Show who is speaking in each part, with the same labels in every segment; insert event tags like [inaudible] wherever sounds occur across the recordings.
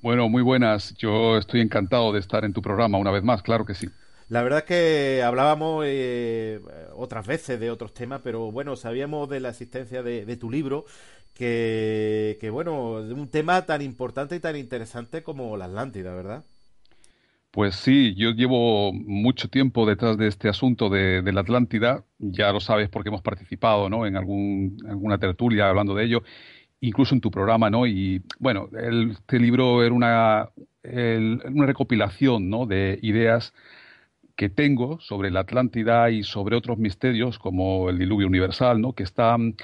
Speaker 1: Bueno, muy buenas. Yo estoy encantado de estar en tu programa una vez más, claro que sí.
Speaker 2: La verdad es que hablábamos eh, otras veces de otros temas, pero bueno, sabíamos de la existencia de, tu libro, que, bueno, de un tema tan importante y tan interesante como la Atlántida, ¿verdad?
Speaker 1: Pues sí, yo llevo mucho tiempo detrás de este asunto de, de la Atlántida, ya lo sabes porque hemos participado ¿no? en algún, alguna tertulia hablando de ello, incluso en tu programa, ¿no? Y bueno, este libro era una, una recopilación ¿no? de ideas que tengo sobre la Atlántida y sobre otros misterios como el diluvio universal, ¿no? que están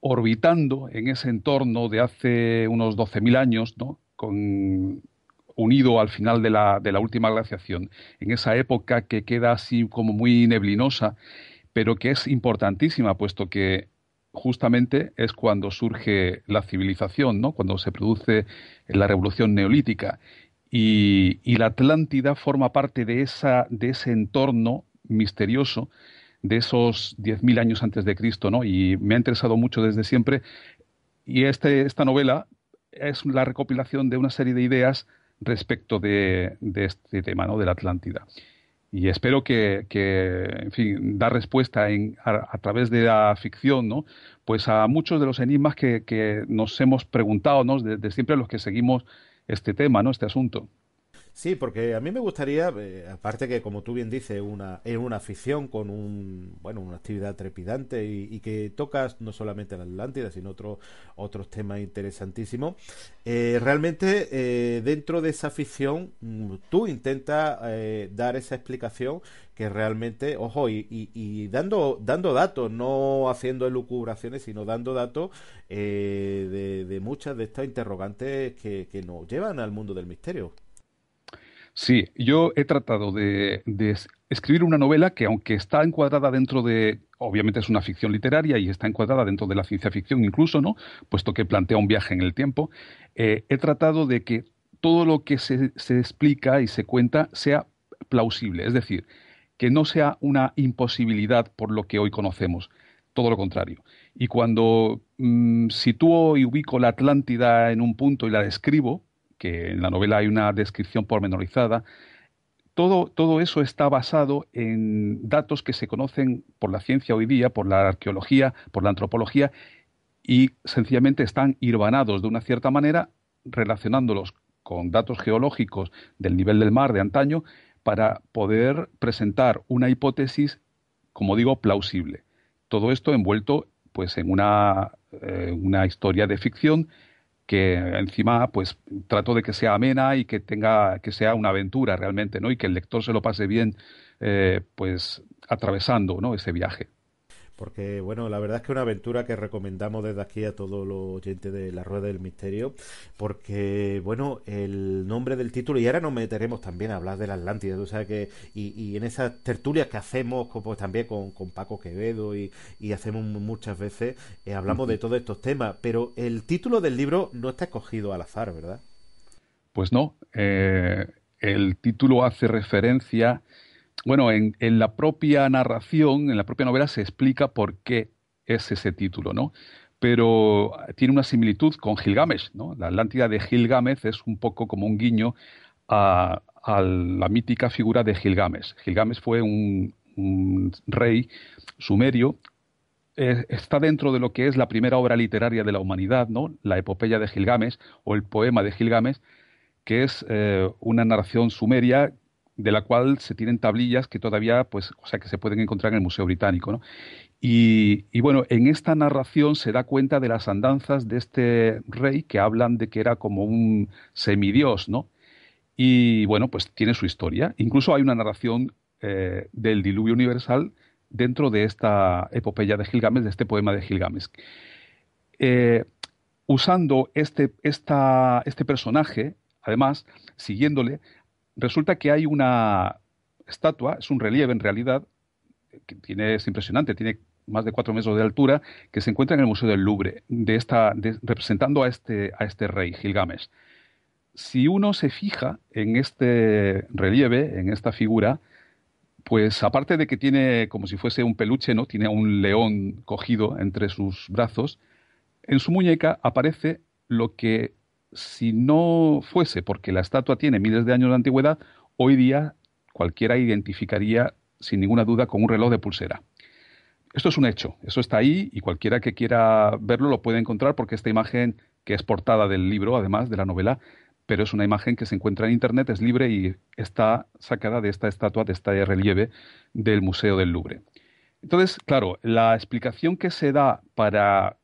Speaker 1: orbitando en ese entorno de hace unos 12.000 años, ¿no? Con, unido al final de la, de la última glaciación, en esa época que queda así como muy neblinosa, pero que es importantísima, puesto que justamente es cuando surge la civilización, ¿no? cuando se produce la revolución neolítica. Y, la Atlántida forma parte de, ese entorno misterioso de esos 10.000 años antes de Cristo, Y me ha interesado mucho desde siempre. Y este, esta novela es la recopilación de una serie de ideas respecto de, de este tema, ¿no? De la Atlántida y espero que, en fin, da respuesta a, través de la ficción, ¿no? Pues a muchos de los enigmas que, nos hemos preguntado, ¿no? Desde de siempre los que seguimos este tema, ¿no? Este asunto.
Speaker 2: Sí, porque a mí me gustaría, eh, aparte que como tú bien dices, una, es una afición con un, bueno, una actividad trepidante y, que tocas no solamente la Atlántida, sino otros otros temas interesantísimos. Eh, realmente eh, dentro de esa afición mm, tú intentas dar esa explicación que realmente, ojo, y, y, dando, dando datos, no haciendo elucubraciones, sino dando datos de, muchas de estas interrogantes que, que nos llevan al mundo del misterio.
Speaker 1: Sí, yo he tratado de, escribir una novela que aunque está encuadrada dentro de, obviamente es una ficción literaria y está encuadrada dentro de la ciencia ficción incluso, ¿no? Puesto que plantea un viaje en el tiempo, eh, he tratado de que todo lo que se, explica y se cuenta sea plausible, es decir, que no sea una imposibilidad por lo que hoy conocemos, todo lo contrario. Y cuando mm, sitúo y ubico la Atlántida en un punto y la describo, que en la novela hay una descripción pormenorizada, todo, eso está basado en datos que se conocen por la ciencia hoy día, por la arqueología, por la antropología, y sencillamente están irvanados de una cierta manera, relacionándolos con datos geológicos del nivel del mar de antaño, para poder presentar una hipótesis, como digo, plausible. Todo esto envuelto pues, en una eh, historia de ficción que encima pues trato de que sea amena y que tenga que sea una aventura realmente no y que el lector se lo pase bien eh, pues atravesando ¿no? ese viaje
Speaker 2: porque bueno, la verdad es que es una aventura que recomendamos desde aquí a todos los oyentes de La Rueda del Misterio, porque bueno, el nombre del título, y ahora nos meteremos también a hablar de la Atlántida, o sea que, y, en esas tertulias que hacemos pues, también con, Paco Quevedo y, hacemos muchas veces, eh, hablamos de todos estos temas, pero el título del libro no está escogido al azar, ¿verdad?
Speaker 1: Pues no, eh, el título hace referencia bueno, en, la propia narración, en la propia novela se explica por qué es ese título, ¿no? Pero ah, tiene una similitud con Gilgamesh, ¿no? La Atlántida de Gilgamesh es un poco como un guiño a, la mítica figura de Gilgamesh. Gilgamesh fue un, rey sumerio está dentro de lo que es la primera obra literaria de la humanidad, ¿no? La epopeya de Gilgamesh o el poema de Gilgamesh, que es eh, una narración sumeria de la cual se tienen tablillas que todavía, pues, o sea, que se pueden encontrar en el Museo Británico, Y, bueno, en esta narración se da cuenta de las andanzas de este rey que hablan de que era como un semidios, ¿no? Y bueno, pues tiene su historia. Incluso hay una narración eh, del diluvio universal dentro de esta epopeya de Gilgamesh, de este poema de Gilgamesh. Eh, usando este, esta, este personaje, además, siguiéndole, resulta que hay una estatua, es un relieve en realidad, que tiene, es impresionante, tiene más de cuatro metros de altura, que se encuentra en el Museo del Louvre, de esta, representando a este, a este rey, Gilgamesh. Si uno se fija en este relieve, en esta figura, pues aparte de que tiene como si fuese un peluche, ¿no? Tiene un león cogido entre sus brazos, en su muñeca aparece lo que si no fuese porque la estatua tiene miles de años de antigüedad, hoy día cualquiera identificaría sin ninguna duda con un reloj de pulsera. Esto es un hecho, eso está ahí y cualquiera que quiera verlo lo puede encontrar porque esta imagen, que es portada del libro, además de la novela, pero es una imagen que se encuentra en Internet, es libre y está sacada de esta estatua, de este relieve del Museo del Louvre. Entonces, claro, la explicación que se da para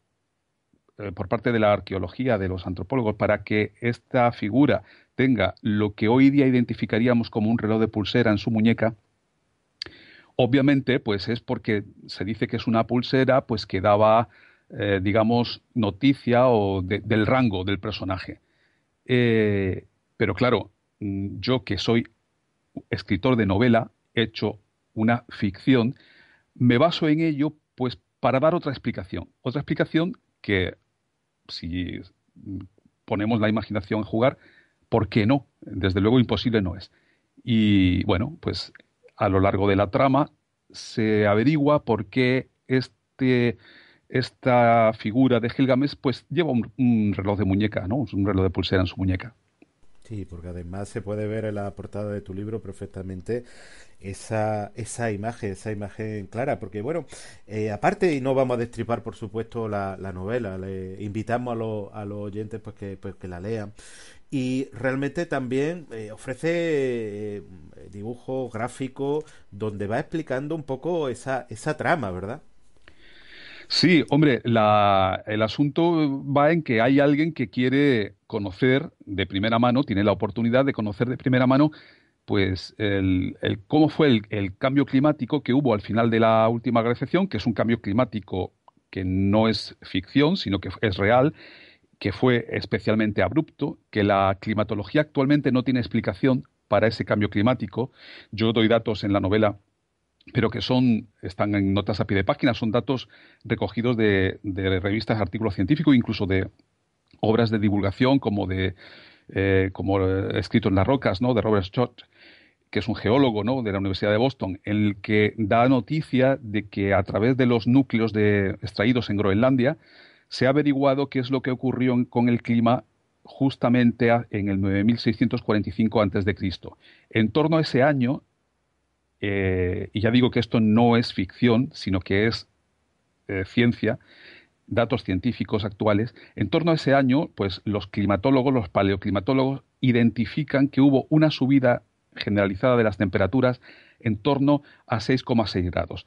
Speaker 1: eh, por parte de la arqueología, de los antropólogos, para que esta figura tenga lo que hoy día identificaríamos como un reloj de pulsera en su muñeca, obviamente, pues es porque se dice que es una pulsera, pues que daba, eh, digamos, noticia o del rango del personaje. Eh, pero claro, mm, yo que soy escritor de novela, he hecho una ficción, me baso en ello, pues para dar otra explicación, otra explicación que si ponemos la imaginación a jugar, ¿por qué no? Desde luego imposible no es. Y bueno, pues a lo largo de la trama se averigua por qué este, esta figura de Gilgamesh pues lleva un, reloj de muñeca, ¿no? Un reloj de pulsera en su muñeca.
Speaker 2: Sí, porque además se puede ver en la portada de tu libro perfectamente esa, esa imagen, esa imagen clara, porque bueno, eh, aparte, y no vamos a destripar por supuesto la, novela, le invitamos a, los oyentes pues, pues que, la lean, y realmente también eh, ofrece dibujo eh, dibujos gráficos donde va explicando un poco esa, esa trama, ¿verdad?
Speaker 1: Sí, hombre, el asunto va en que hay alguien que quiere conocer de primera mano, tiene la oportunidad de conocer de primera mano pues el, cómo fue el, cambio climático que hubo al final de la última recesión, que es un cambio climático que no es ficción, sino que es real, que fue especialmente abrupto, que la climatología actualmente no tiene explicación para ese cambio climático. Yo doy datos en la novela, pero que son están en notas a pie de página, son datos recogidos de, de revistas, artículos científicos, incluso de, obras de divulgación como de eh, como eh, escrito en las rocas, ¿no? De Robert Schott, que es un geólogo, De la Universidad de Boston, en el que da noticia de que a través de los núcleos de, extraídos en Groenlandia se ha averiguado qué es lo que ocurrió con el clima justamente en el 9645 a.C. En torno a ese año, eh, y ya digo que esto no es ficción, sino que es ciencia, datos científicos actuales, en torno a ese año, pues los climatólogos, los paleoclimatólogos, identifican que hubo una subida generalizada de las temperaturas en torno a 6,6 grados.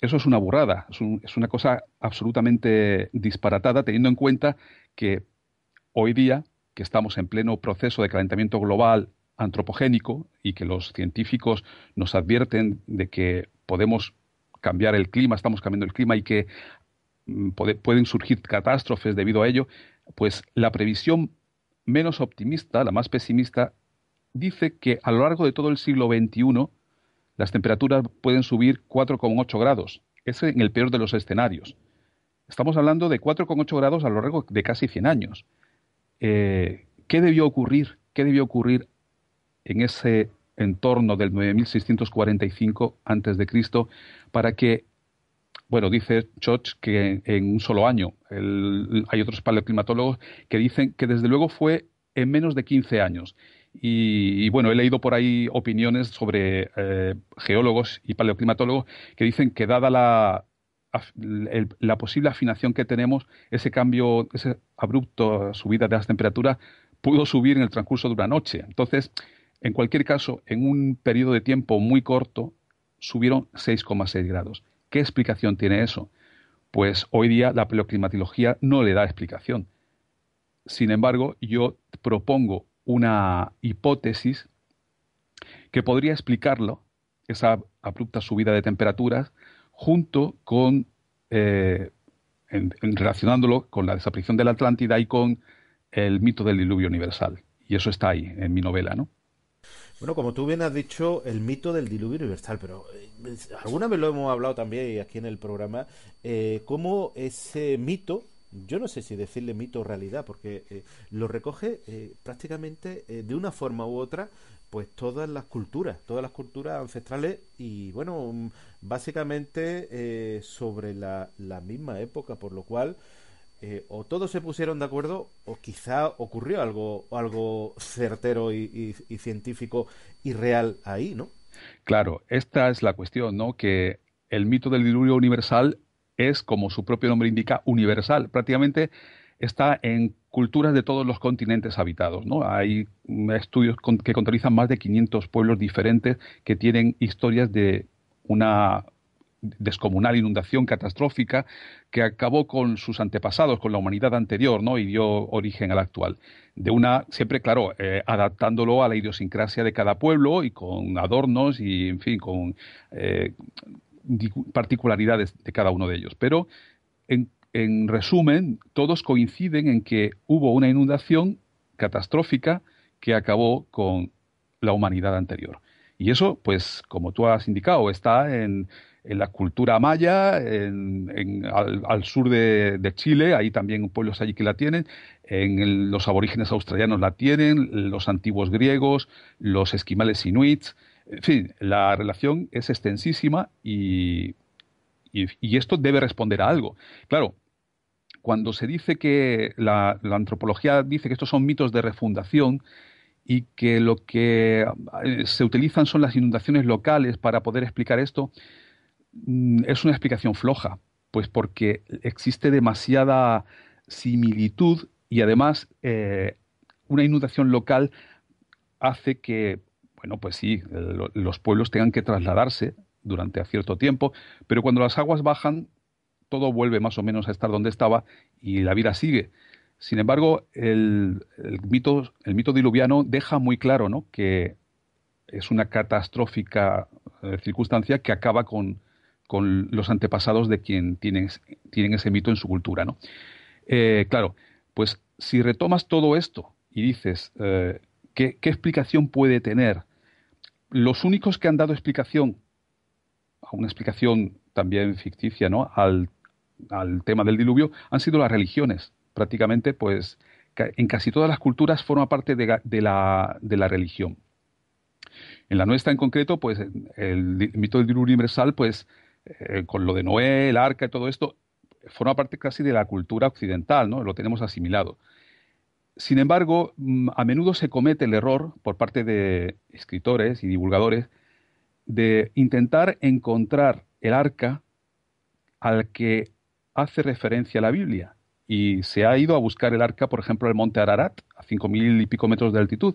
Speaker 1: Eso es una burrada, es, una cosa absolutamente disparatada, teniendo en cuenta que hoy día, que estamos en pleno proceso de calentamiento global antropogénico y que los científicos nos advierten de que podemos cambiar el clima, estamos cambiando el clima y que Mm, pueden surgir catástrofes debido a ello, pues la previsión menos optimista, la más pesimista, dice que a lo largo de todo el siglo XXI las temperaturas pueden subir 4,8 grados. Es en el peor de los escenarios. Estamos hablando de 4,8 grados a lo largo de casi 100 años. Eh, ¿Qué debió ocurrir? ¿Qué debió ocurrir en ese entorno del 9645 a.C. para que bueno, dice Choch que en un solo año. hay otros paleoclimatólogos que dicen que desde luego fue en menos de 15 años. Y, bueno, he leído por ahí opiniones sobre eh, geólogos y paleoclimatólogos que dicen que dada la, la posible afinación que tenemos, ese cambio, ese abrupto subida de las temperaturas pudo subir en el transcurso de una noche. Entonces, en cualquier caso, en un periodo de tiempo muy corto, subieron 6,6 grados. ¿Qué explicación tiene eso? Pues hoy día la paleoclimatología no le da explicación. Sin embargo, yo propongo una hipótesis que podría explicarlo, esa abrupta subida de temperaturas, junto con, eh, relacionándolo con la desaparición de la Atlántida y con el mito del diluvio universal. Y eso está ahí, en mi novela, ¿no?
Speaker 2: Bueno, como tú bien has dicho, el mito del diluvio universal, pero eh, alguna vez lo hemos hablado también aquí en el programa, eh, cómo ese mito, yo no sé si decirle mito o realidad, porque eh, lo recoge eh, prácticamente de una forma u otra, pues todas las culturas, todas las culturas ancestrales y bueno, mm, básicamente sobre la misma época, por lo cual eh, o todos se pusieron de acuerdo o quizá ocurrió algo, algo certero y, científico y real ahí, ¿no?
Speaker 1: Claro, esta es la cuestión, ¿no? Que el mito del diluvio universal es, como su propio nombre indica, universal. Prácticamente está en culturas de todos los continentes habitados, ¿no? Hay estudios que contabilizan más de 500 pueblos diferentes que tienen historias de una descomunal inundación catastrófica que acabó con sus antepasados, con la humanidad anterior, ¿no? Y dio origen al actual. De una, siempre, claro, eh, adaptándolo a la idiosincrasia de cada pueblo y con adornos y, en fin, con eh, particularidades de cada uno de ellos. Pero, en resumen, todos coinciden en que hubo una inundación catastrófica que acabó con la humanidad anterior. Y eso, pues, como tú has indicado, está en en la cultura maya, al, sur de, Chile, hay también pueblos allí que la tienen, en los aborígenes australianos la tienen, los antiguos griegos, los esquimales inuits, en fin, la relación es extensísima y, esto debe responder a algo. Claro, cuando se dice que la antropología dice que estos son mitos de refundación, y que lo que eh, se utilizan son las inundaciones locales para poder explicar esto, Mm, es una explicación floja, pues porque existe demasiada similitud y además eh, una inundación local hace que, bueno, pues sí, los pueblos tengan que trasladarse durante cierto tiempo, pero cuando las aguas bajan, todo vuelve más o menos a estar donde estaba y la vida sigue. Sin embargo, el, mito, el mito diluviano deja muy claro ¿no? que es una catastrófica eh, circunstancia que acaba con, con los antepasados de quien tienen, ese mito en su cultura. ¿no? Eh, claro, pues si retomas todo esto y dices, eh, ¿qué, explicación puede tener? Los únicos que han dado explicación, a una explicación también ficticia, ¿no? Al, tema del diluvio, han sido las religiones. Prácticamente, pues, en casi todas las culturas forma parte de, de, la, de la religión. En la nuestra en concreto, pues el mito del diluvio universal, pues eh, con lo de Noé, el arca y todo esto, forma parte casi de la cultura occidental, ¿no? Lo tenemos asimilado. Sin embargo, mm, a menudo se comete el error por parte de escritores y divulgadores de intentar encontrar el arca al que hace referencia la Biblia. Y se ha ido a buscar el arca, por ejemplo, al monte Ararat, a cinco mil y pico metros de altitud,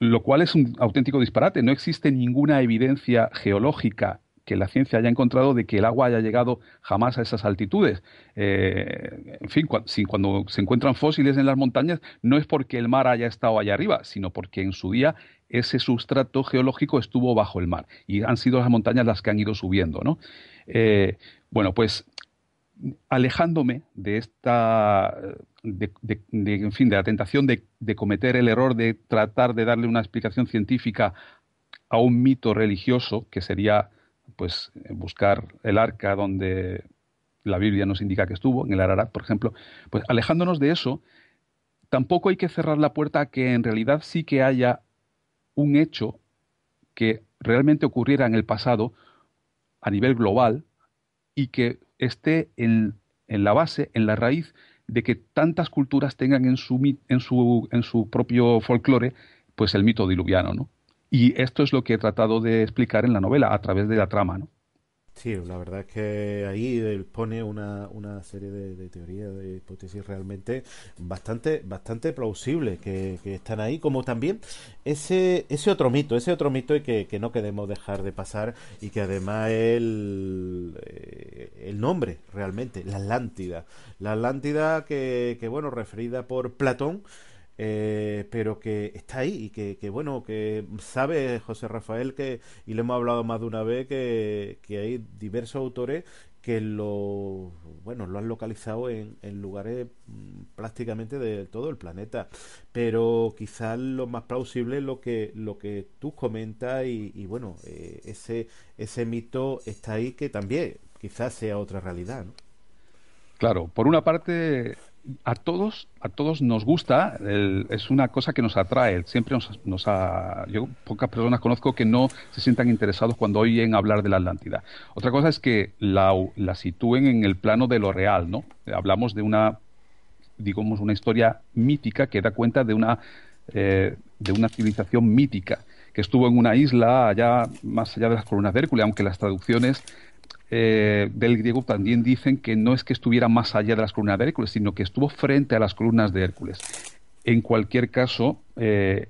Speaker 1: lo cual es un auténtico disparate. No existe ninguna evidencia geológica que la ciencia haya encontrado de que el agua haya llegado jamás a esas altitudes. Eh, en fin, cuando se encuentran fósiles en las montañas, no es porque el mar haya estado allá arriba, sino porque en su día ese sustrato geológico estuvo bajo el mar y han sido las montañas las que han ido subiendo. ¿no? Eh, bueno, pues alejándome de esta en fin de la tentación de, cometer el error de tratar de darle una explicación científica a un mito religioso que sería pues eh, buscar el arca donde la Biblia nos indica que estuvo, en el Ararat, por ejemplo, pues alejándonos de eso, tampoco hay que cerrar la puerta a que en realidad sí que haya un hecho que realmente ocurriera en el pasado a nivel global y que esté en, la base, en la raíz de que tantas culturas tengan en su, en su, en su propio folclore pues el mito diluviano, ¿no? Y esto es lo que he tratado de explicar en la novela a través de la trama, ¿no?
Speaker 2: Sí, la verdad es que ahí él pone una, una serie de, teorías, de hipótesis realmente bastante, bastante plausibles que, están ahí, como también ese, ese otro mito, ese otro mito que, que no queremos dejar de pasar y que además el, eh, el nombre realmente, la Atlántida, la Atlántida que, que bueno, referida por Platón, eh, pero que está ahí y que, bueno, que sabe José Rafael que, y le hemos hablado más de una vez, que, hay diversos autores que lo bueno lo han localizado en, lugares mm, prácticamente de todo el planeta pero quizás lo más plausible es lo que lo que tú comentas y, bueno eh, ese ese mito está ahí que también quizás sea otra realidad
Speaker 1: claro por una parte a todos, a todos nos gusta, es una cosa que nos atrae. Siempre nos, yo pocas personas conozco que no se sientan interesados cuando oyen hablar de la Atlántida. Otra cosa es que la, sitúen en el plano de lo real, ¿no? Hablamos de una, digamos, una historia mítica que da cuenta de una, eh, de una civilización mítica que estuvo en una isla allá más allá de las columnas de Hércules, aunque las traducciones eh, del griego también dicen que no es que estuviera más allá de las columnas de Hércules, sino que estuvo frente a las columnas de Hércules. En cualquier caso, eh,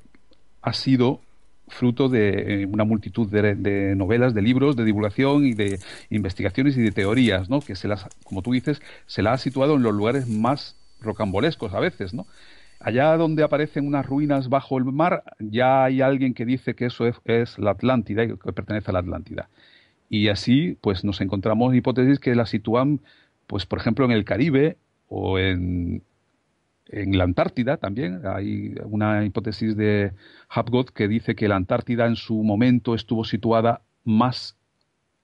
Speaker 1: ha sido fruto de eh, una multitud de, novelas, de libros, de divulgación y de investigaciones y de teorías, ¿no? Que se las, como tú dices, se la ha situado en los lugares más rocambolescos a veces, ¿no? Allá donde aparecen unas ruinas bajo el mar, ya hay alguien que dice que eso es la Atlántida y que pertenece a la Atlántida y así pues nos encontramos hipótesis que la sitúan pues por ejemplo en el Caribe o en, en la Antártida también hay una hipótesis de Hapgood que dice que la Antártida en su momento estuvo situada más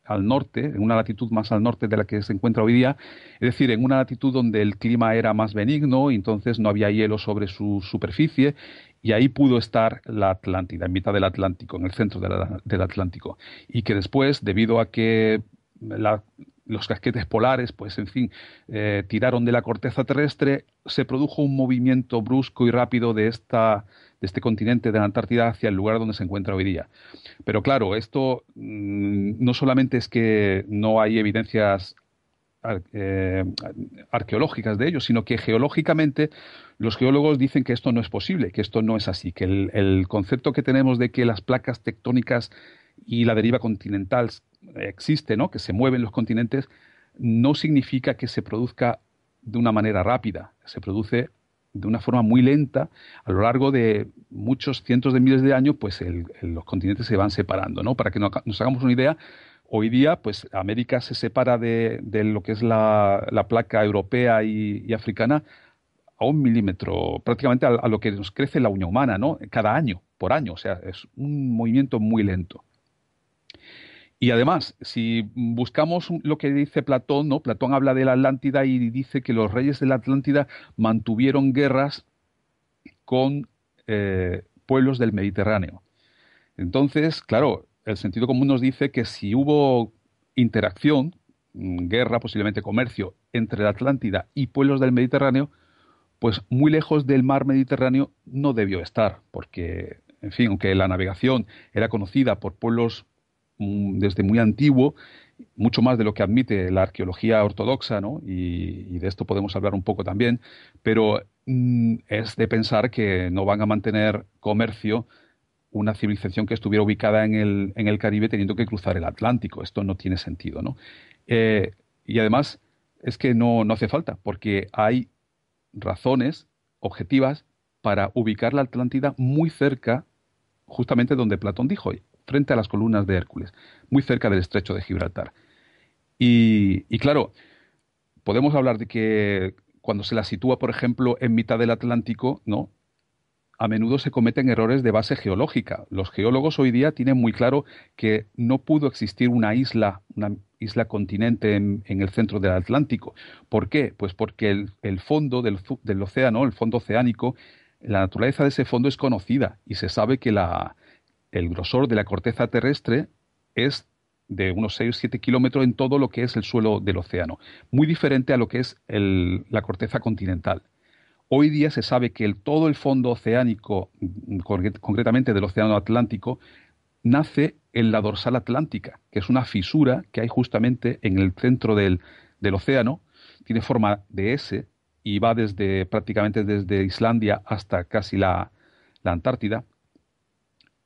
Speaker 1: al norte, en una latitud más al norte de la que se encuentra hoy día, es decir, en una latitud donde el clima era más benigno entonces no había hielo sobre su superficie y ahí pudo estar la Atlántida, en mitad del Atlántico, en el centro del Atlántico, y que después, debido a que la los casquetes polares, pues en fin, eh, tiraron de la corteza terrestre, se produjo un movimiento brusco y rápido de, esta, de este continente de la Antártida hacia el lugar donde se encuentra hoy día. Pero claro, esto mm, no solamente es que no hay evidencias eh, arqueológicas de ello, sino que geológicamente los geólogos dicen que esto no es posible, que esto no es así, que el concepto que tenemos de que las placas tectónicas y la deriva continental existe, ¿no? que se mueven los continentes, no significa que se produzca de una manera rápida, se produce de una forma muy lenta, a lo largo de muchos cientos de miles de años, pues los continentes se van separando, ¿no? Para que nos hagamos una idea, hoy día, pues América se separa de, lo que es la, placa europea y, africana a un milímetro, prácticamente a, a, lo que nos crece la uña humana, ¿no? Cada año, por año, o sea, es un movimiento muy lento. Y además, si buscamos lo que dice Platón, ¿no? Platón habla de la Atlántida y dice que los reyes de la Atlántida mantuvieron guerras con eh, pueblos del Mediterráneo. Entonces, claro, el sentido común nos dice que si hubo interacción, mm, guerra, posiblemente comercio, entre la Atlántida y pueblos del Mediterráneo, pues muy lejos del mar Mediterráneo no debió estar, porque, en fin, aunque la navegación era conocida por pueblos desde muy antiguo, mucho más de lo que admite la arqueología ortodoxa, ¿no? y, de esto podemos hablar un poco también, pero mm, es de pensar que no van a mantener comercio una civilización que estuviera ubicada en el, Caribe teniendo que cruzar el Atlántico. Esto no tiene sentido. ¿no? Eh, y además es que no, no hace falta, porque hay razones objetivas para ubicar la Atlántida muy cerca justamente donde Platón dijo, frente a las columnas de Hércules, muy cerca del estrecho de Gibraltar. Y, claro, podemos hablar de que cuando se la sitúa, por ejemplo, en mitad del Atlántico, ¿no? a menudo se cometen errores de base geológica. Los geólogos hoy día tienen muy claro que no pudo existir una isla, una isla continente en, el centro del Atlántico. ¿Por qué? Pues porque el, fondo del, océano, el fondo oceánico, la naturaleza de ese fondo es conocida y se sabe que la, el grosor de la corteza terrestre es de unos 6-7 kilómetros en todo lo que es el suelo del océano, muy diferente a lo que es la corteza continental. Hoy día se sabe que todo el fondo oceánico, mm, concretamente del Océano Atlántico, nace en la dorsal atlántica, que es una fisura que hay justamente en el centro del, océano, tiene forma de S y va desde prácticamente desde Islandia hasta casi la Antártida.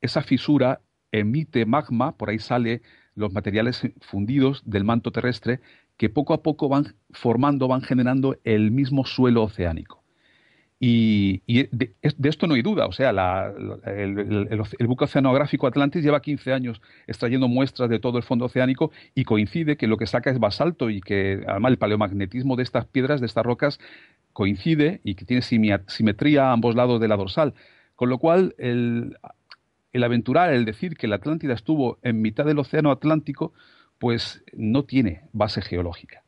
Speaker 1: Esa fisura emite magma, por ahí sale los materiales fundidos del manto terrestre que poco a poco van formando, van generando el mismo suelo oceánico. Y, de, esto no hay duda, o sea, el, el, buque oceanográfico Atlantis lleva 15 años extrayendo muestras de todo el fondo oceánico y coincide que lo que saca es basalto y que además el paleomagnetismo de estas piedras, de estas rocas, coincide y que tiene simetría a ambos lados de la dorsal. Con lo cual, el, el aventurar, el decir que la Atlántida estuvo en mitad del océano Atlántico, pues no tiene base geológica.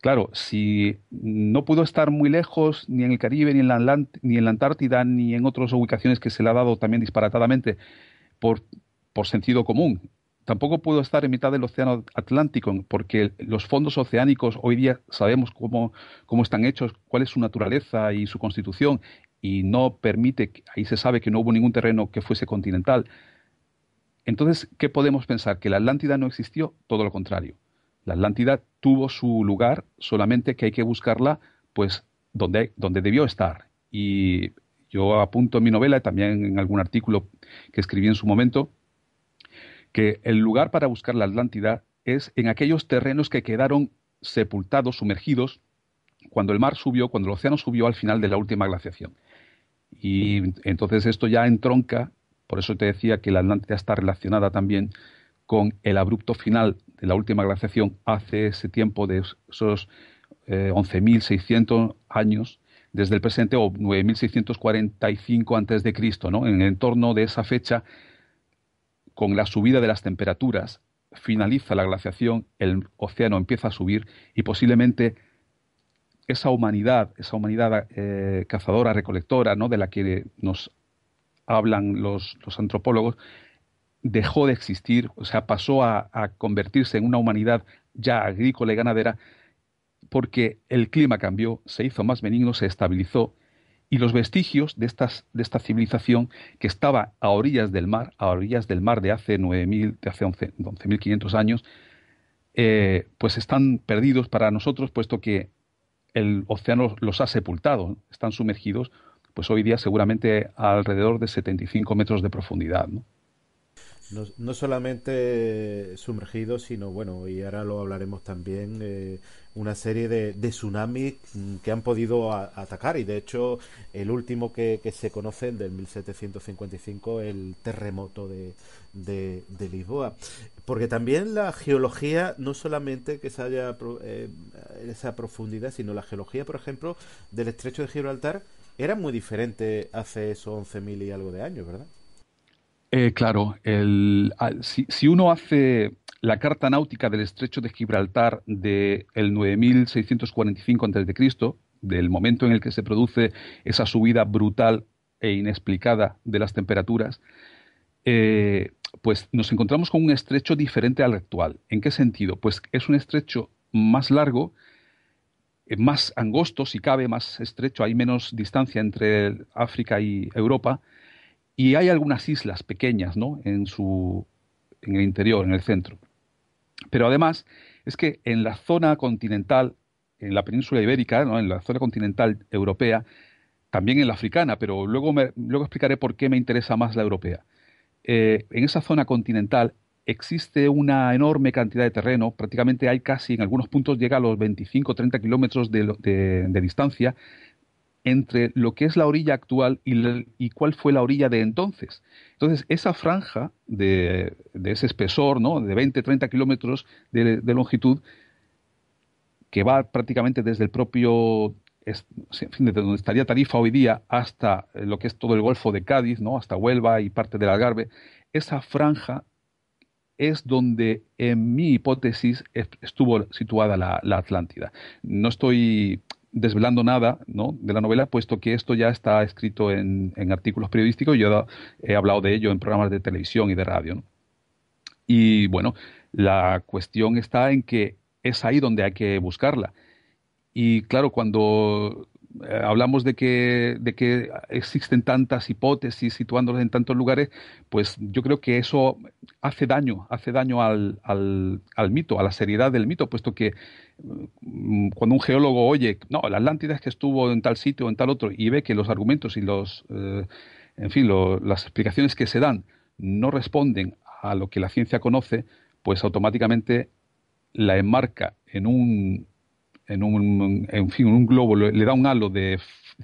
Speaker 1: Claro, si no pudo estar muy lejos, ni en el Caribe, ni en la, ni en la Antártida, ni en otras ubicaciones que se le ha dado también disparatadamente por, sentido común, tampoco pudo estar en mitad del océano Atlántico, porque los fondos oceánicos hoy día sabemos cómo, están hechos, cuál es su naturaleza y su constitución, y no permite, ahí se sabe que no hubo ningún terreno que fuese continental. Entonces, ¿qué podemos pensar? ¿Que la Atlántida no existió? Todo lo contrario. La Atlántida tuvo su lugar, solamente que hay que buscarla pues donde, donde debió estar. Y yo apunto en mi novela y también en algún artículo que escribí en su momento que el lugar para buscar la Atlántida es en aquellos terrenos que quedaron sepultados, sumergidos, cuando el mar subió, cuando el océano subió al final de la última glaciación. Y entonces esto ya entronca, por eso te decía que la Atlántida está relacionada también con el abrupto final de la última glaciación hace ese tiempo de esos eh, 11.600 años desde el presente o 9.645 antes de Cristo, En el entorno de esa fecha, con la subida de las temperaturas, finaliza la glaciación, el océano empieza a subir y posiblemente esa humanidad, esa humanidad eh, cazadora, recolectora, ¿no? de la que nos hablan los, antropólogos, dejó de existir, o sea, pasó a, convertirse en una humanidad ya agrícola y ganadera, porque el clima cambió, se hizo más benigno, se estabilizó, y los vestigios de, estas, de esta civilización que estaba a orillas del mar, a orillas del mar de hace mil, de hace 11.500 años, eh, pues están perdidos para nosotros, puesto que el océano los ha sepultado, están sumergidos, pues hoy día seguramente alrededor de 75 metros de profundidad. ¿no?
Speaker 2: No, solamente sumergidos, sino bueno, y ahora lo hablaremos también, eh, una serie de, de tsunamis mm, que han podido atacar y de hecho el último que, que, se conoce, el del 1755, el terremoto de, de, Lisboa. Porque también la geología, no solamente que se haya eh, esa profundidad, sino la geología, por ejemplo, del estrecho de Gibraltar, era muy diferente hace esos 11.000 y algo de años,
Speaker 1: ¿verdad? Eh, claro, ah, si, uno hace la carta náutica del estrecho de Gibraltar del de 9645 a.C., del momento en el que se produce esa subida brutal e inexplicada de las temperaturas, eh, pues nos encontramos con un estrecho diferente al actual. ¿En qué sentido? Pues es un estrecho más largo, eh, más angosto, si cabe, más estrecho, hay menos distancia entre África y Europa, y hay algunas islas pequeñas ¿no? en, su, en el interior, en el centro. Pero además es que en la zona continental, en la península ibérica, ¿no? en la zona continental europea, también en la africana, pero luego, luego explicaré por qué me interesa más la europea. Eh, en esa zona continental existe una enorme cantidad de terreno, prácticamente hay casi, en algunos puntos llega a los 25 30 kilómetros de, de, de distancia entre lo que es la orilla actual y, cuál fue la orilla de entonces. Entonces, esa franja de, ese espesor, ¿no? de 20-30 kilómetros de, longitud, que va prácticamente desde el propio, en fin, desde donde estaría Tarifa hoy día hasta eh, lo que es todo el Golfo de Cádiz, ¿no? hasta Huelva y parte del Algarve, esa franja es donde, en mi hipótesis, estuvo situada la, la, Atlántida. No estoy desvelando nada ¿no? de la novela, puesto que esto ya está escrito en, artículos periodísticos yo he hablado de ello en programas de televisión y de radio. Y bueno, la cuestión está en que es ahí donde hay que buscarla. Y claro, cuando eh, hablamos de que, existen tantas hipótesis situándolas en tantos lugares, pues yo creo que eso hace daño, hace daño al, al, al mito, a la seriedad del mito, puesto que mm, cuando un geólogo oye, no, la Atlántida que estuvo en tal sitio o en tal otro, y ve que los argumentos y los, eh, en fin, las explicaciones que se dan no responden a lo que la ciencia conoce, pues automáticamente la enmarca en un en un, fin, un globo, le, da un halo de,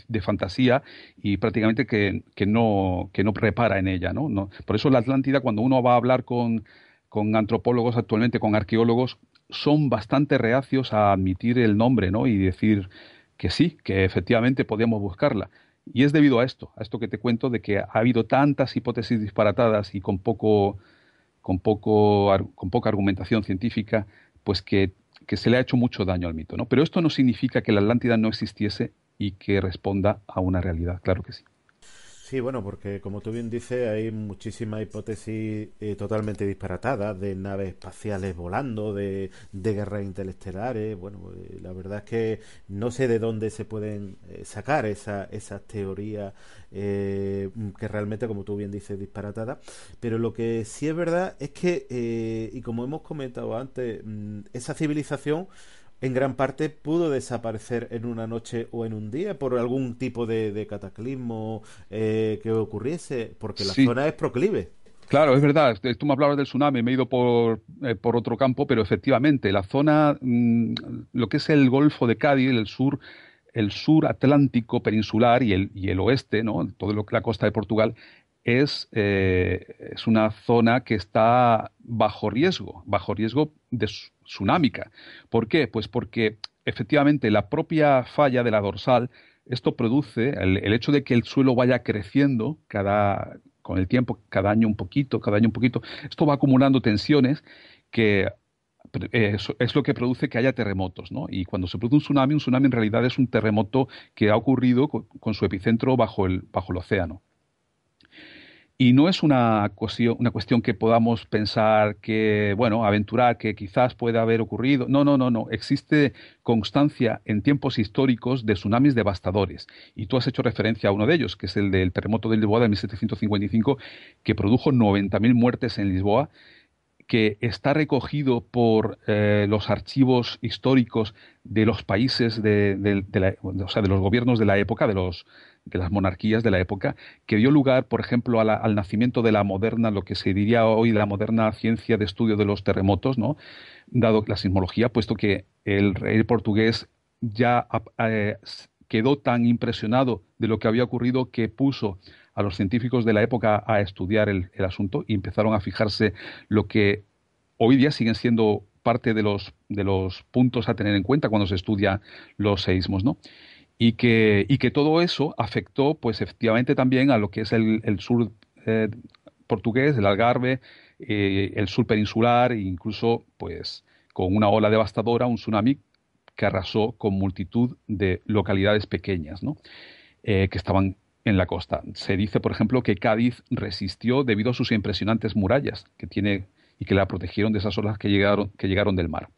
Speaker 1: de fantasía y prácticamente que, que, no, que no prepara en ella. ¿no? ¿no? Por eso la Atlántida, cuando uno va a hablar con, con antropólogos actualmente, con arqueólogos, son bastante reacios a admitir el nombre ¿no? y decir que sí, que efectivamente podíamos buscarla. Y es debido a esto, a esto que te cuento, de que ha habido tantas hipótesis disparatadas y con poco, con poco, con poca argumentación científica, pues que que se le ha hecho mucho daño al mito, ¿no? Pero esto no significa que la Atlántida no existiese y que responda a una realidad, claro que sí.
Speaker 2: Sí, bueno, porque como tú bien dices, hay muchísimas hipótesis eh, totalmente disparatadas de naves espaciales volando, de, de guerras interestelares. Bueno, pues, eh, la verdad es que no sé de dónde se pueden eh, sacar esas teorías que realmente, como tú bien dices, disparatada. Pero lo que sí es verdad es que, y como hemos comentado antes, mm, esa civilización en gran parte pudo desaparecer en una noche o en un día por algún tipo de, cataclismo eh, que ocurriese, porque la zona
Speaker 1: es proclive. Claro, es verdad. Tú me hablabas del tsunami, me he ido por, eh, por otro campo, pero efectivamente, la zona, mm, lo que es el Golfo de Cádiz, el sur, el sur atlántico peninsular y el, el oeste, ¿no? todo lo que la costa de Portugal, es, eh, es, una zona que está bajo riesgo, bajo riesgo de, tsunámica. ¿Por qué? Pues porque efectivamente la propia falla de la dorsal, esto produce el, hecho de que el suelo vaya creciendo cada, con el tiempo, cada año un poquito, cada año un poquito, esto va acumulando tensiones que eh, es, lo que produce que haya terremotos, ¿no? Y cuando se produce un tsunami, un tsunami en realidad es un terremoto que ha ocurrido con, su epicentro bajo bajo el océano. Y no es una cuestión, que podamos pensar que, bueno, aventurar, que quizás pueda haber ocurrido. No, no, no, no. Existe constancia en tiempos históricos de tsunamis devastadores. Y tú has hecho referencia a uno de ellos, que es el del terremoto de Lisboa de 1755, que produjo 90.000 muertes en Lisboa que está recogido por eh, los archivos históricos de los países, de, o sea, de los gobiernos de la época, de, de las monarquías de la época, que dio lugar, por ejemplo, al nacimiento de la moderna, lo que se diría hoy la moderna ciencia de estudio de los terremotos, ¿no? dado la sismología, puesto que el rey portugués ya eh, quedó tan impresionado de lo que había ocurrido que puso a los científicos de la época a estudiar el, asunto y empezaron a fijarse lo que hoy día siguen siendo parte de los, de los puntos a tener en cuenta cuando se estudia los seísmos, ¿no? Y que, que todo eso afectó, pues efectivamente, también a lo que es el, sur eh, portugués, el Algarve, eh, el sur peninsular, e incluso, pues, con una ola devastadora, un tsunami que arrasó con multitud de localidades pequeñas, ¿no? Eh, que estaban en la costa. Se dice, por ejemplo, que Cádiz resistió debido a sus impresionantes murallas que tiene y que la protegieron de esas olas que llegaron, que llegaron del mar.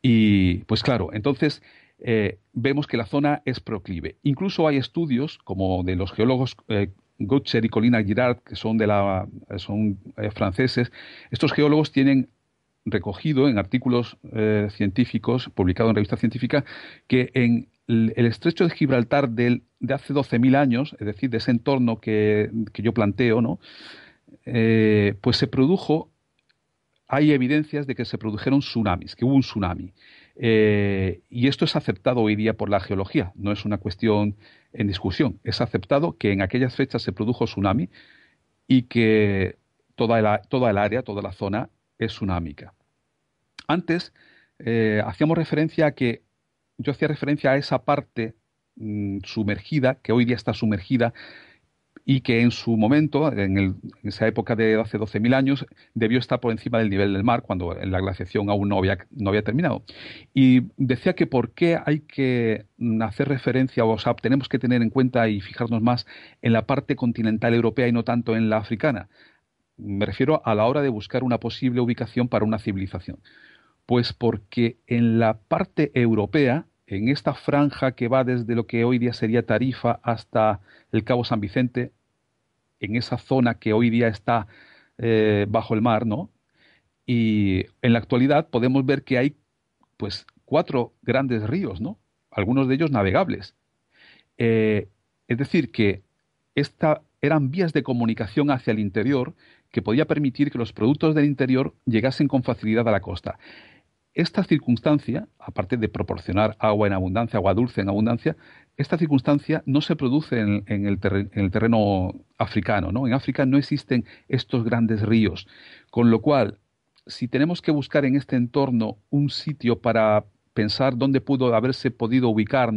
Speaker 1: Y pues claro, entonces eh, vemos que la zona es proclive. Incluso hay estudios, como de los geólogos eh, y Colina Girard, que son, de la, son eh, franceses, estos geólogos tienen recogido en artículos eh, científicos, publicados en revista científica, que en el estrecho de Gibraltar de hace 12.000 años, es decir, de ese entorno que, yo planteo, ¿no? Eh, pues se produjo, hay evidencias de que se produjeron tsunamis, que hubo un tsunami. Eh, y esto es aceptado hoy día por la geología, no es una cuestión en discusión. Es aceptado que en aquellas fechas se produjo tsunami y que toda, la, el área, toda la zona es tsunámica. Antes eh, hacíamos referencia a que yo hacía referencia a esa parte mm, sumergida, que hoy día está sumergida, y que en su momento, en, esa época de hace 12.000 años, debió estar por encima del nivel del mar, cuando la glaciación aún no había, no había terminado. Y decía que por qué hay que mm, hacer referencia, o sea, tenemos que tener en cuenta y fijarnos más en la parte continental europea y no tanto en la africana. Me refiero a la hora de buscar una posible ubicación para una civilización. Pues porque en la parte europea, en esta franja que va desde lo que hoy día sería Tarifa hasta el Cabo San Vicente, en esa zona que hoy día está eh, bajo el mar, ¿no? Y en la actualidad podemos ver que hay pues cuatro grandes ríos, ¿no? Algunos de ellos navegables. Eh, es decir, que esta, eran vías de comunicación hacia el interior que podía permitir que los productos del interior llegasen con facilidad a la costa esta circunstancia, aparte de proporcionar agua en abundancia, agua dulce en abundancia, esta circunstancia no se produce en, el, terreno, africano. ¿no? En África no existen estos grandes ríos, con lo cual, si tenemos que buscar en este entorno un sitio para pensar dónde pudo haberse podido ubicar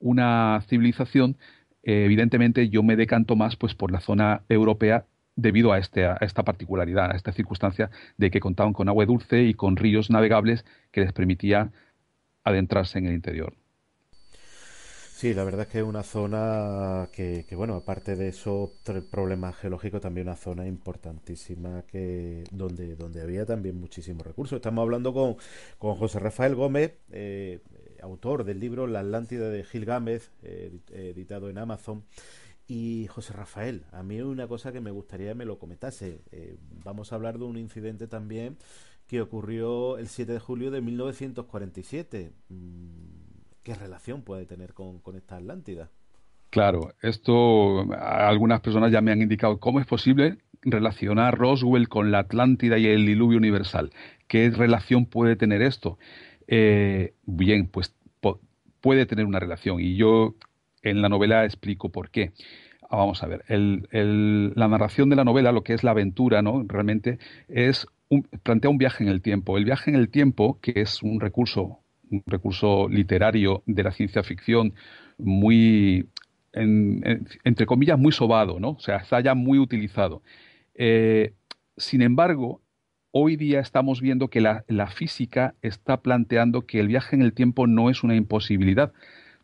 Speaker 1: una civilización, evidentemente yo me decanto más pues, por la zona europea debido a, este, a, esta particularidad, a esta circunstancia de que contaban con agua dulce y con ríos navegables que les permitía adentrarse en el interior.
Speaker 2: Sí, la verdad es que es una zona que, bueno, aparte de esos problema geológico también una zona importantísima que donde, donde había también muchísimos recursos. Estamos hablando con, con José Rafael Gómez, eh, autor del libro La Atlántida de Gil Gámez, eh, editado en Amazon. Y José Rafael, a mí una cosa que me gustaría que me lo comentase. Eh, vamos a hablar de un incidente también que ocurrió el 7 de julio de 1947. Mm, ¿Qué relación puede tener con, con esta Atlántida?
Speaker 1: Claro, esto algunas personas ya me han indicado cómo es posible relacionar Roswell con la Atlántida y el diluvio universal. ¿Qué relación puede tener esto? Eh, bien, pues puede tener una relación y yo en la novela explico por qué. Ah, vamos a ver, la narración de la novela, lo que es la aventura, ¿no? Realmente es plantea un viaje en el tiempo. El viaje en el tiempo, que es un recurso, un recurso literario de la ciencia ficción muy, entre comillas, muy sobado, ¿no? O sea, está ya muy utilizado. Eh, sin embargo, hoy día estamos viendo que la, física está planteando que el viaje en el tiempo no es una imposibilidad,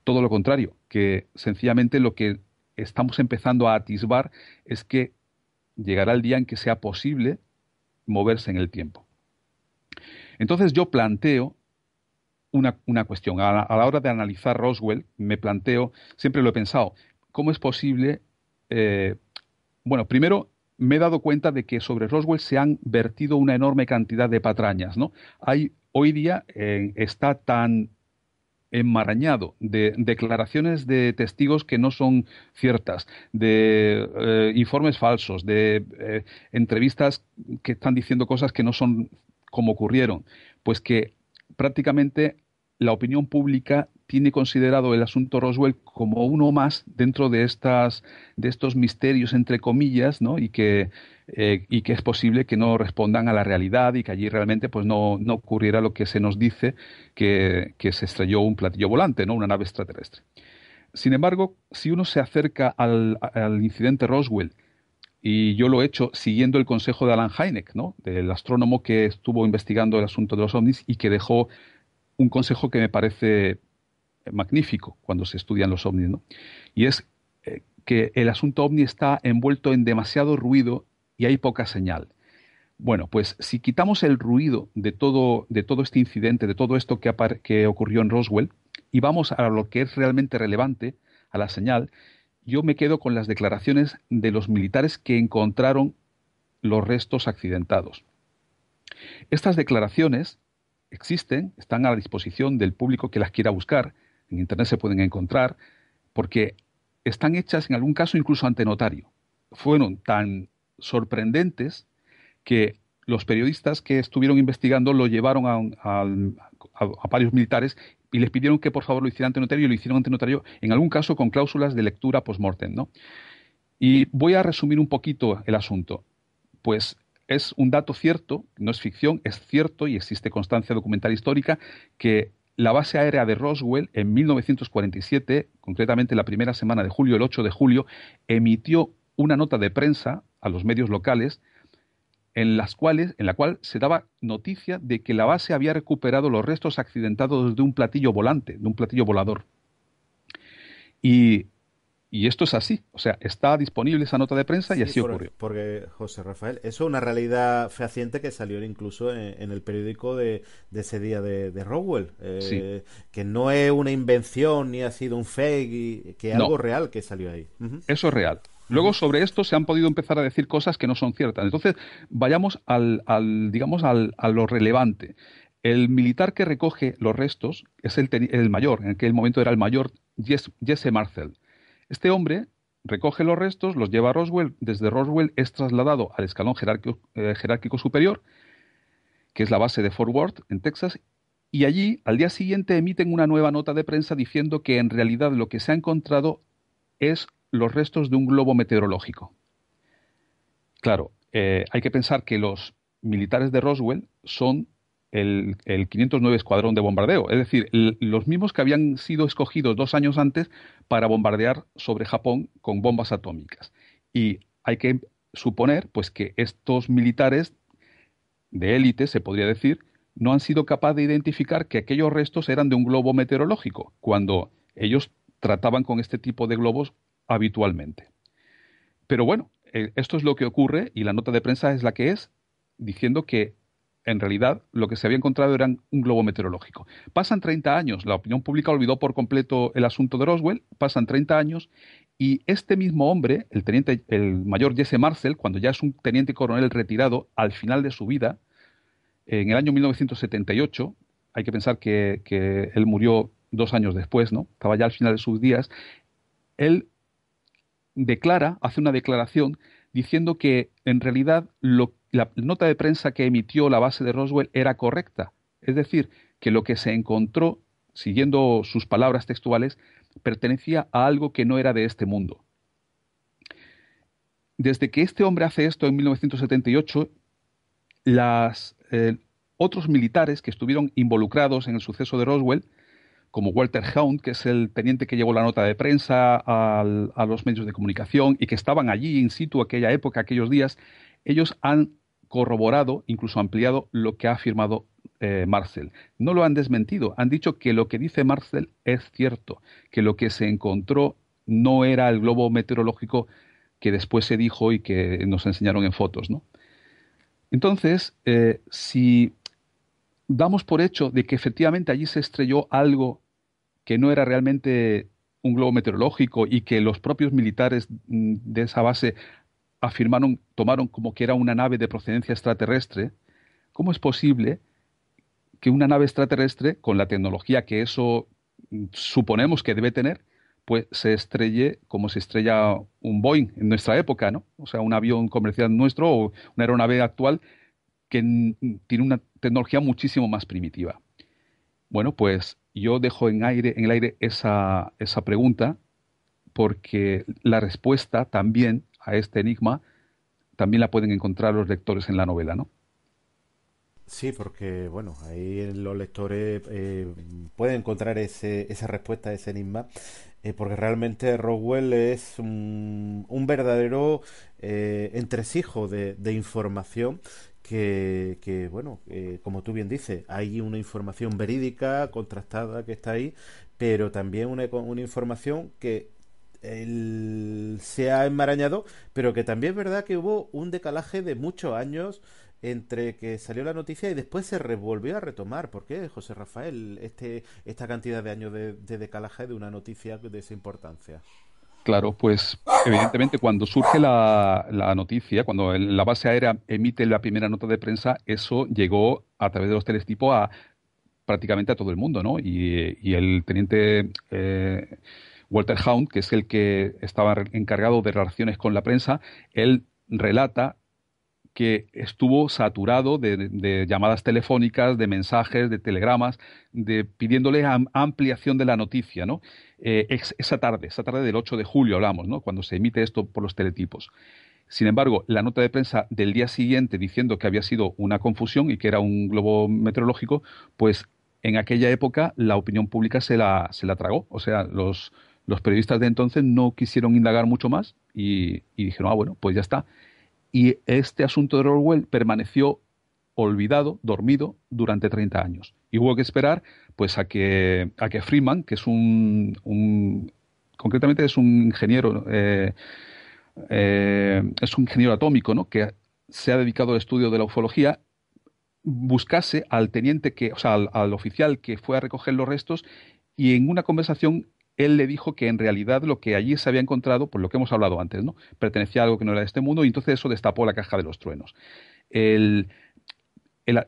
Speaker 1: todo lo contrario, que sencillamente lo que estamos empezando a atisbar es que llegará el día en que sea posible moverse en el tiempo. Entonces yo planteo una, cuestión. A la, hora de analizar Roswell, me planteo, siempre lo he pensado, ¿cómo es posible? Eh, bueno, primero me he dado cuenta de que sobre Roswell se han vertido una enorme cantidad de patrañas. ¿no? Hay, hoy día eh, está tan enmarañado de declaraciones de testigos que no son ciertas, de eh, informes falsos, de eh, entrevistas que están diciendo cosas que no son como ocurrieron, pues que prácticamente la opinión pública tiene considerado el asunto Roswell como uno más dentro de estas de estos misterios entre comillas, ¿no? Y que eh, y que es posible que no respondan a la realidad y que allí realmente pues no, ocurriera lo que se nos dice que, se estrelló un platillo volante, ¿no? Una nave extraterrestre. Sin embargo, si uno se acerca al, incidente Roswell y yo lo he hecho siguiendo el consejo de Alan Hynek, ¿no? del astrónomo que estuvo investigando el asunto de los ovnis y que dejó un consejo que me parece magnífico cuando se estudian los ovnis, ¿no? Y es eh, que el asunto ovni está envuelto en demasiado ruido y hay poca señal. Bueno, pues si quitamos el ruido de todo, de todo este incidente, de todo esto que, que ocurrió en Roswell, y vamos a lo que es realmente relevante, a la señal, yo me quedo con las declaraciones de los militares que encontraron los restos accidentados. Estas declaraciones existen, están a la disposición del público que las quiera buscar, en Internet se pueden encontrar, porque están hechas en algún caso incluso ante notario. Fueron tan sorprendentes que los periodistas que estuvieron investigando lo llevaron a, varios militares y les pidieron que por favor lo hicieran ante notario y lo hicieron ante notario, en algún caso con cláusulas de lectura post-mortem. ¿no? Y voy a resumir un poquito el asunto. Pues es un dato cierto, no es ficción, es cierto y existe constancia documental histórica que la base aérea de Roswell en 1947, concretamente la primera semana de julio, el 8 de julio, emitió una nota de prensa a los medios locales en, en la cual se daba noticia de que la base había recuperado los restos accidentados de un platillo volante, de un platillo volador. Y y esto es así, o sea, está disponible esa nota de prensa y así ocurrió.
Speaker 2: Porque, José Rafael, eso es una realidad fehaciente que salió incluso en, el periódico de, ese día de, Rowell, eh, que no es una invención ni ha sido un fake, que es algo real que salió ahí.
Speaker 1: Eso es real. Luego sobre esto se han podido empezar a decir cosas que no son ciertas. Entonces, vayamos al, digamos, al, a lo relevante. El militar que recoge los restos es el, el mayor, en aquel momento era el mayor Jesse Marcel este hombre recoge los restos, los lleva a Roswell, desde Roswell es trasladado al escalón eh, jerárquico, superior, que es la base de Fort Worth, en Texas, y allí al día siguiente emiten una nueva nota de prensa diciendo que en realidad lo que se ha encontrado es los restos de un globo meteorológico. Claro, eh, hay que pensar que los militares de Roswell son el, 509 Escuadrón de Bombardeo, es decir, los mismos que habían sido escogidos dos años antes para bombardear sobre Japón con bombas atómicas. Y hay que suponer pues, que estos militares de élite, se podría decir, no han sido capaces de identificar que aquellos restos eran de un globo meteorológico, cuando ellos trataban con este tipo de globos habitualmente. Pero bueno, eh, esto es lo que ocurre y la nota de prensa es la que es, diciendo que en realidad lo que se había encontrado era un globo meteorológico. Pasan 30 años, la opinión pública olvidó por completo el asunto de Roswell, pasan 30 años y este mismo hombre, el teniente el mayor Jesse Marcel, cuando ya es un teniente coronel retirado al final de su vida en el año 1978, hay que pensar que, que él murió dos años después, ¿no? Estaba ya al final de sus días. Él declara, hace una declaración diciendo que en realidad la nota de prensa que emitió la base de Roswell era correcta. Es decir, que lo que se encontró, siguiendo sus palabras textuales, pertenecía a algo que no era de este mundo. Desde que este hombre hace esto en 1978, los eh, otros militares que estuvieron involucrados en el suceso de Roswell como Walter Hound, que es el teniente que llevó la nota de prensa a los medios de comunicación y que estaban allí in situ aquella época, aquellos días, ellos han corroborado, incluso ampliado, lo que ha afirmado eh, Marcel. No lo han desmentido, han dicho que lo que dice Marcel es cierto, que lo que se encontró no era el globo meteorológico que después se dijo y que nos enseñaron en fotos, ¿no? Entonces, eh, si damos por hecho de que efectivamente allí se estrelló algo que no era realmente un globo meteorológico y que los propios militares mm, de esa base afirmaron, tomaron como que era una nave de procedencia extraterrestre, ¿cómo es posible que una nave extraterrestre, con la tecnología que eso mm, suponemos que debe tener, pues se estrelle como se estrella un Boeing en nuestra época, ¿no? O sea, un avión comercial nuestro o una aeronave actual que tiene una tecnología muchísimo más primitiva. Bueno, pues yo dejo en, aire, en el aire esa, esa pregunta porque la respuesta también a este enigma también la pueden encontrar los lectores en la novela, ¿no?
Speaker 2: Sí, porque bueno, ahí los lectores eh, pueden encontrar ese, esa respuesta a ese enigma, eh, porque realmente Roswell es un, verdadero eh, entresijo de, de información que, que bueno, eh, como tú bien dices, hay una información verídica, contrastada que está ahí, pero también una, una información que se ha enmarañado, pero que también es verdad que hubo un decalaje de muchos años entre que salió la noticia y después se revolvió a retomar. ¿Por qué, José Rafael, este, esta cantidad de años de decalaje de una noticia de esa importancia?
Speaker 1: Claro, pues evidentemente cuando surge la, la, noticia, cuando la base aérea emite la primera nota de prensa, eso llegó a través de los telestipos a prácticamente a todo el mundo, ¿no? Y, el teniente eh, Walter Hound, que es el que estaba encargado de relaciones con la prensa, él relata que estuvo saturado de, llamadas telefónicas, de mensajes, de telegramas, de, pidiéndole ampliación de la noticia, ¿no? Eh, esa tarde, esa tarde del 8 de julio hablamos, ¿no? Cuando se emite esto por los teletipos. Sin embargo, la nota de prensa del día siguiente diciendo que había sido una confusión y que era un globo meteorológico, pues en aquella época la opinión pública se la, se la tragó. O sea, los, periodistas de entonces no quisieron indagar mucho más y dijeron, ah, bueno, pues ya está. Y este asunto de Orwell permaneció olvidado, dormido, durante 30 años. Y hubo que esperar pues, a, que, a que Freeman, que es un, concretamente es un ingeniero, eh, eh, es un ingeniero atómico, ¿no? que se ha dedicado al estudio de la ufología, buscase al teniente que, o sea, al oficial que fue a recoger los restos, y en una conversación él le dijo que en realidad lo que allí se había encontrado, por lo que hemos hablado antes, ¿no? pertenecía a algo que no era de este mundo, y entonces eso destapó la caja de los truenos. El,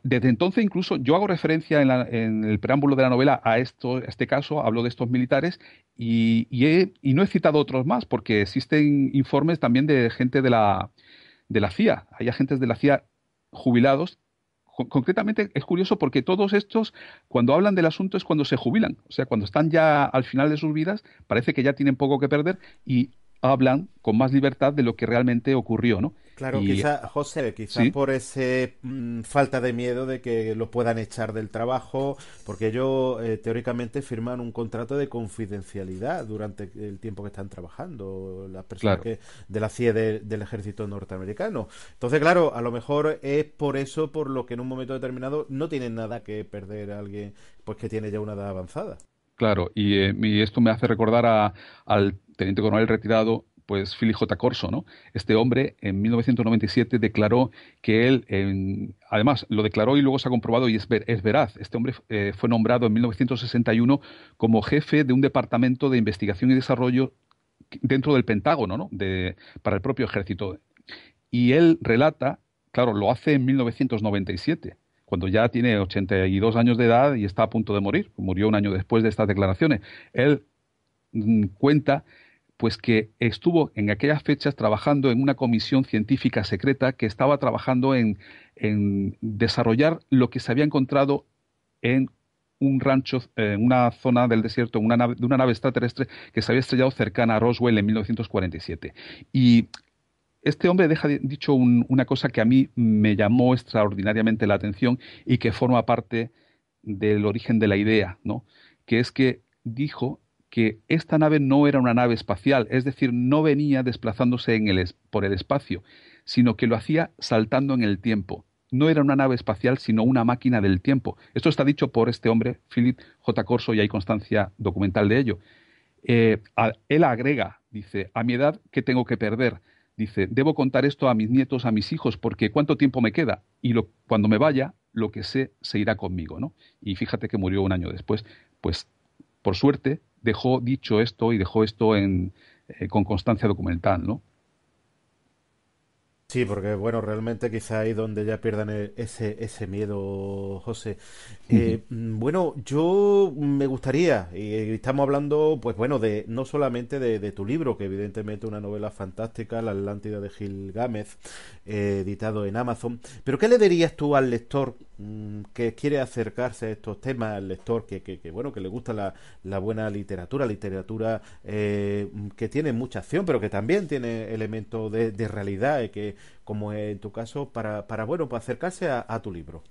Speaker 1: desde entonces, incluso, yo hago referencia en, el preámbulo de la novela a, esto, este caso, hablo de estos militares, y, y, no he citado otros más, porque existen informes también de gente de la, de la CIA. Hay agentes de la CIA jubilados concretamente es curioso porque todos estos, cuando hablan del asunto, es cuando se jubilan, o sea, cuando están ya al final de sus vidas, parece que ya tienen poco que perder y hablan con más libertad de lo que realmente ocurrió, ¿no? Claro, quizás, quizá,
Speaker 2: José, quizá por ese mm, falta de miedo de que lo puedan echar del trabajo, porque ellos eh, teóricamente firman un contrato de confidencialidad durante el tiempo que están trabajando, las personas de la CIE del ejército norteamericano. Entonces, claro, a lo mejor es por eso por lo que en un momento determinado no tienen nada que perder a alguien pues que tiene ya una edad avanzada.
Speaker 1: Claro, eh, y, esto me hace recordar al teniente coronel retirado, pues Philly J. Corso, ¿no? Este hombre en 1997 declaró que él, además lo declaró y luego se ha comprobado y es, es veraz, este hombre eh, fue nombrado en 1961 como jefe de un departamento de investigación y desarrollo dentro del Pentágono, ¿no? para el propio ejército. Y él relata, claro, lo hace en 1997 cuando ya tiene 82 años de edad y está a punto de morir. Murió un año después de estas declaraciones. Él mm, cuenta pues que estuvo en aquellas fechas trabajando en una comisión científica secreta que estaba trabajando en, desarrollar lo que se había encontrado en un rancho, en eh, una zona del desierto, una de una nave extraterrestre que se había estrellado cercana a Roswell en 1947. Y este hombre deja dicho una cosa que a mí me llamó extraordinariamente la atención y que forma parte del origen de la idea, ¿no? que es que dijo que esta nave no era una nave espacial, es decir, no venía desplazándose en por el espacio, sino que lo hacía saltando en el tiempo. No era una nave espacial, sino una máquina del tiempo. Esto está dicho por este hombre, Philip J. Corso, y hay constancia documental de ello. Eh, él agrega, dice, a mi edad, ¿qué tengo que perder? Dice, debo contar esto a mis nietos, a mis hijos, porque cuánto tiempo me queda y lo, cuando me vaya, lo que sé se irá conmigo, ¿no? Y fíjate que murió un año después. Pues, por suerte, dejó dicho esto y dejó esto en, eh, con constancia documental, ¿no? Sí, porque
Speaker 2: bueno, realmente quizá ahí donde ya pierdan e, ese, ese miedo, José. Eh, mm, bueno, yo mm, me gustaría, y eh, estamos hablando, pues bueno, de no solamente de, de tu libro, que evidentemente es una novela fantástica, La Atlántida de Gil Gámez, eh, editado en Amazon, pero ¿qué le dirías tú al lector Mm, que quiere acercarse a estos temas al lector que, bueno que le gusta la, buena literatura literatura eh, mm, que tiene mucha acción pero que también tiene elementos de, realidad eh, que como en tu caso para, para bueno para pues acercarse a, tu libro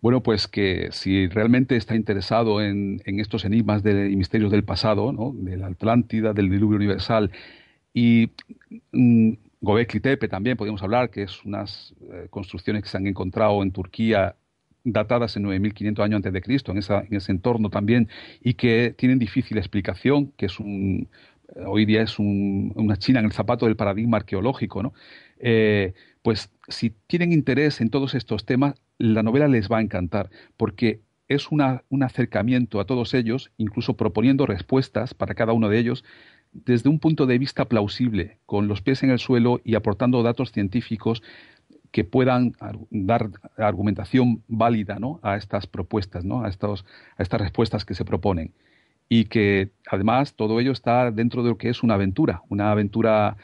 Speaker 1: bueno pues que si realmente está interesado en, en estos enigmas de, y misterios del pasado ¿no? de la Atlántida del diluvio universal y mm, Gobekli Tepe también podemos hablar, que es unas eh, construcciones que se han encontrado en Turquía datadas en 9500 años antes de Cristo, en, ese entorno también, y que tienen difícil explicación, que es un, eh, hoy día es una China en el zapato del paradigma arqueológico, eh, pues si tienen interés en todos estos temas, la novela les va a encantar, porque es una, un acercamiento a todos ellos, incluso proponiendo respuestas para cada uno de ellos, desde un punto de vista plausible, con los pies en el suelo y aportando datos científicos que puedan dar argumentación válida a estas propuestas, ¿no? a, estos, a estas respuestas que se proponen. Y que además todo ello está dentro de lo que es una aventura, una aventura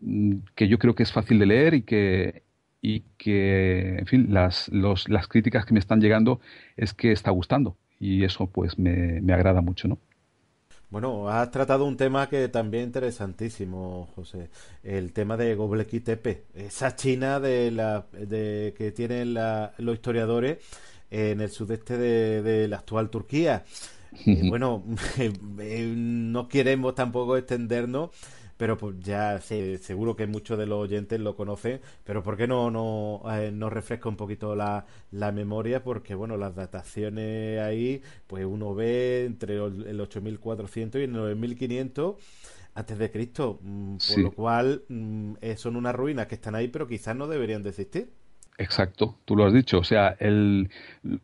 Speaker 1: mm, que yo creo que es fácil de leer y que, y que en fin, las, los, las críticas que me están llegando es que está gustando. Y eso pues me, me agrada mucho, ¿no?
Speaker 2: Bueno, has tratado un tema que también interesantísimo, José. El tema de Gobleki Tepe. Esa China de la, de, que tienen los historiadores en el sudeste de, la actual Turquía. [laughs] Eh, bueno, [laughs] eh, eh, no queremos tampoco extendernos pero pues, ya sé, seguro que muchos de los oyentes lo conocen, pero ¿por qué no, no, eh, refresca un poquito la, memoria? Porque bueno, las dataciones ahí, pues uno ve entre el 8400 y el 9500 antes de Cristo, mm, por lo cual mm, eh, son unas ruinas que están ahí, pero quizás no deberían de existir.
Speaker 1: Exacto, tú lo has dicho. O sea, el,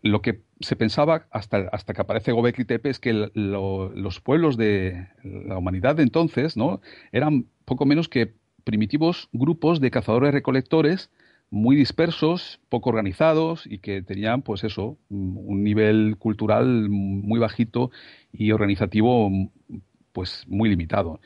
Speaker 1: lo que se pensaba, hasta, hasta que aparece Gobekli Tepe, es que los pueblos de la humanidad de entonces ¿no? eran poco menos que primitivos grupos de cazadores-recolectores muy dispersos, poco organizados y que tenían, pues eso, un nivel cultural muy bajito y organizativo, pues muy limitado.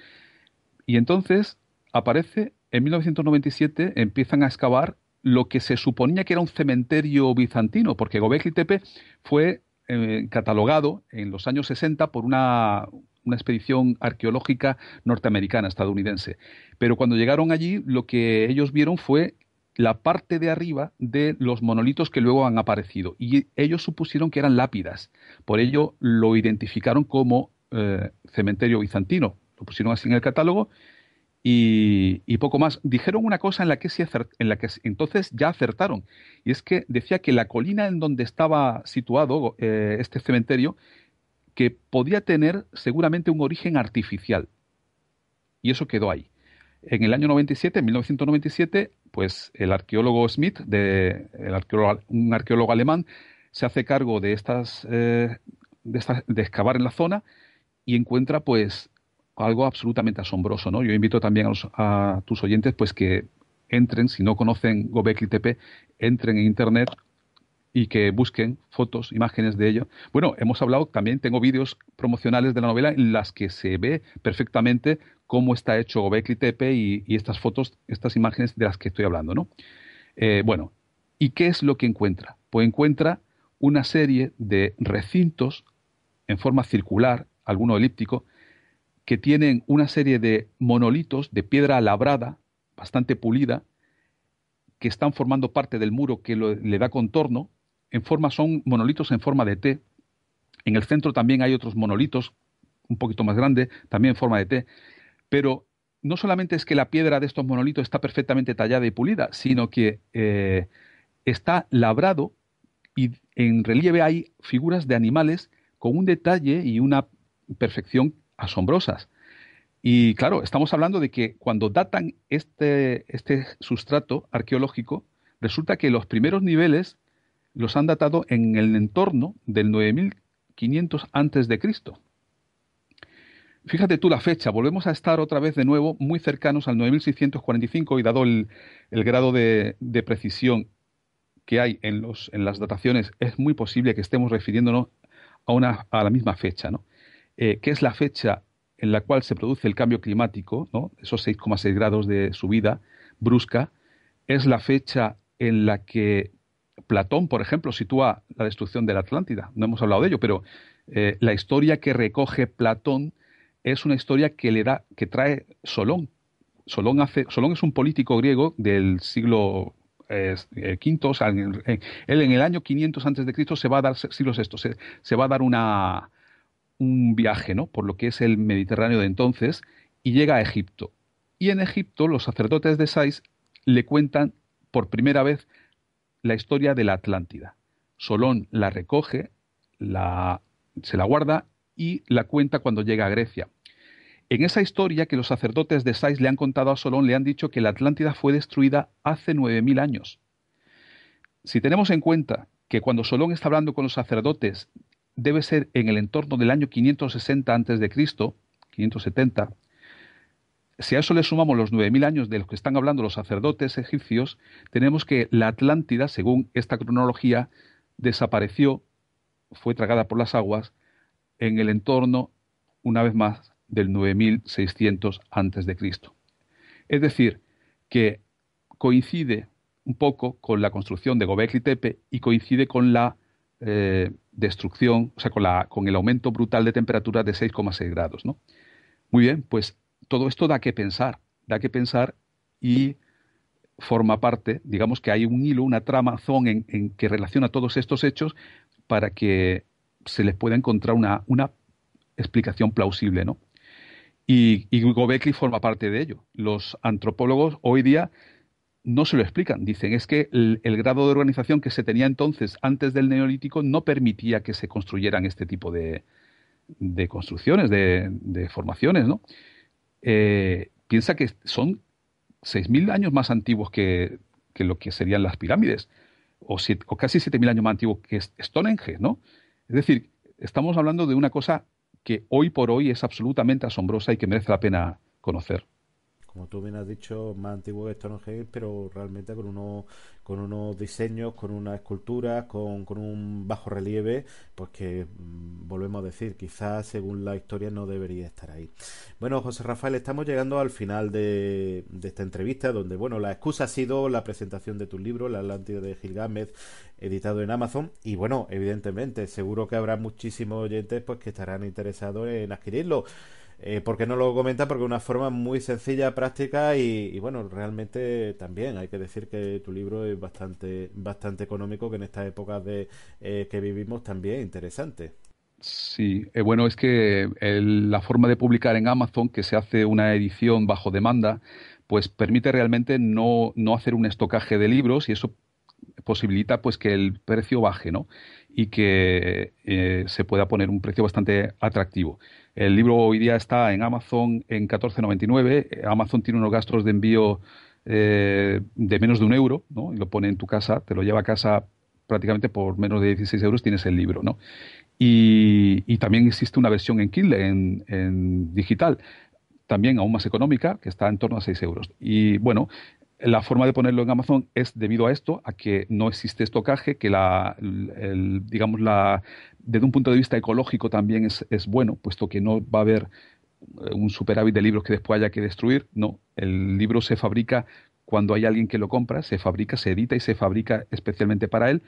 Speaker 1: Y entonces aparece, en 1997 empiezan a excavar lo que se suponía que era un cementerio bizantino, porque Gobekli Tepe fue eh, catalogado en los años 60 por una, expedición arqueológica norteamericana, estadounidense. Pero cuando llegaron allí, lo que ellos vieron fue la parte de arriba de los monolitos que luego han aparecido. Y ellos supusieron que eran lápidas. Por ello lo identificaron como eh, cementerio bizantino. Lo pusieron así en el catálogo y, poco más. Dijeron una cosa en la que sí en la que entonces ya acertaron, y es que decía que la colina en donde estaba situado eh, este cementerio, que podía tener seguramente un origen artificial. Y eso quedó ahí. En el año 97, en 1997, pues el arqueólogo Smith, de, el arqueólogo, un arqueólogo alemán, se hace cargo de estas, eh, de estas, de excavar en la zona y encuentra pues algo absolutamente asombroso, ¿no? Yo invito también a, tus oyentes, pues que entren, si no conocen Gobekli Tepe, entren en internet y que busquen fotos, imágenes de ello. Bueno, hemos hablado también, tengo vídeos promocionales de la novela en las que se ve perfectamente cómo está hecho Gobekli Tepe y, estas fotos, estas imágenes de las que estoy hablando, ¿no? Eh, bueno, ¿y qué es lo que encuentra? Pues encuentra una serie de recintos en forma circular, alguno elíptico, que tienen una serie de monolitos de piedra labrada, bastante pulida, que están formando parte del muro que le da contorno. En forma son monolitos en forma de T. En el centro también hay otros monolitos un poquito más grande, también en forma de T. Pero no solamente es que la piedra de estos monolitos está perfectamente tallada y pulida, sino que eh, está labrado y en relieve hay figuras de animales con un detalle y una perfección asombrosas. Y claro, estamos hablando de que cuando datan este, este sustrato arqueológico, resulta que los primeros niveles los han datado en el entorno del 9500 antes de Cristo. Fíjate tú la fecha, volvemos a estar otra vez de nuevo muy cercanos al 9645 y dado el, grado de, precisión que hay en, los, en, las dataciones, es muy posible que estemos refiriéndonos a, una, a la misma fecha. ¿no? Eh, que es la fecha en la cual se produce el cambio climático, ¿no? esos 6,6 grados de subida brusca, es la fecha en la que Platón, por ejemplo, sitúa la destrucción de la Atlántida. No hemos hablado de ello, pero eh, la historia que recoge Platón es una historia que le da, que trae Solón. Solón, hace, Solón es un político griego del siglo V, eh, en, él en el año 500 antes de Cristo se va a dar siglos se va a dar una un viaje por lo que es el Mediterráneo de entonces y llega a Egipto. Y en Egipto los sacerdotes de Sais le cuentan por primera vez la historia de la Atlántida. Solón la recoge, la, se la guarda y la cuenta cuando llega a Grecia. En esa historia que los sacerdotes de Sais le han contado a Solón, le han dicho que la Atlántida fue destruida hace 9.000 años. Si tenemos en cuenta que cuando Solón está hablando con los sacerdotes debe ser en el entorno del año 560 a.C., 570. Si a eso le sumamos los 9.000 años de los que están hablando los sacerdotes egipcios, tenemos que la Atlántida, según esta cronología, desapareció, fue tragada por las aguas, en el entorno, una vez más, del 9600 a.C. Es decir, que coincide un poco con la construcción de Gobekli Tepe y coincide con la eh, destrucción, o sea, con, la, con el aumento brutal de temperatura de 6,6 grados. ¿no? Muy bien, pues todo esto da que pensar, da que pensar y forma parte, digamos que hay un hilo, una trama, en, que relaciona todos estos hechos para que se les pueda encontrar una, una explicación plausible, ¿no? Y, y Gobekli forma parte de ello. Los antropólogos hoy día no se lo explican. Dicen, es que el, grado de organización que se tenía entonces antes del neolítico no permitía que se construyeran este tipo de, de construcciones, de, formaciones, eh, piensa que son 6.000 años más antiguos que, lo que serían las pirámides, o, siete, o casi 7.000 años más antiguos que Stonehenge, ¿no? Es decir, estamos hablando de una cosa que hoy por hoy es absolutamente asombrosa y que merece la pena conocer
Speaker 2: como tú bien has dicho, más antiguo que Stonehenge, pero realmente con, con unos diseños, con una escultura, con, un bajo relieve, pues que mm, volvemos a decir, quizás según la historia no debería estar ahí. Bueno, José Rafael, estamos llegando al final de, esta entrevista, donde, bueno, la excusa ha sido la presentación de tu libro, La Atlántida de Gámez editado en Amazon, y bueno, evidentemente, seguro que habrá muchísimos oyentes pues que estarán interesados en adquirirlo. Eh, ¿Por qué no lo comenta? Porque es una forma muy sencilla, práctica y, bueno, realmente también hay que decir que tu libro es bastante, bastante económico, que en estas épocas de, eh, que vivimos también es interesante.
Speaker 1: Sí, eh, bueno, es que la forma de publicar en Amazon, que se hace una edición bajo demanda, pues permite realmente no hacer un estocaje de libros y eso posibilita pues que el precio baje, ¿no? Y que eh, se pueda poner un precio bastante atractivo. El libro hoy día está en Amazon en 14.99. Amazon tiene unos gastos de envío eh, de menos de un euro, ¿no? Y lo pone en tu casa, te lo lleva a casa prácticamente por menos de 16 euros tienes el libro, ¿no? Y, también existe una versión en Kindle, en, en digital también aún más económica, que está en torno a 6 euros. Y bueno, la forma de ponerlo en Amazon es debido a esto, a que no existe estocaje, que la, digamos la, desde un punto de vista ecológico también es, es, bueno, puesto que no va a haber eh, un superávit de libros que después haya que destruir. No, el libro se fabrica cuando hay alguien que lo compra, se fabrica, se edita y se fabrica especialmente para él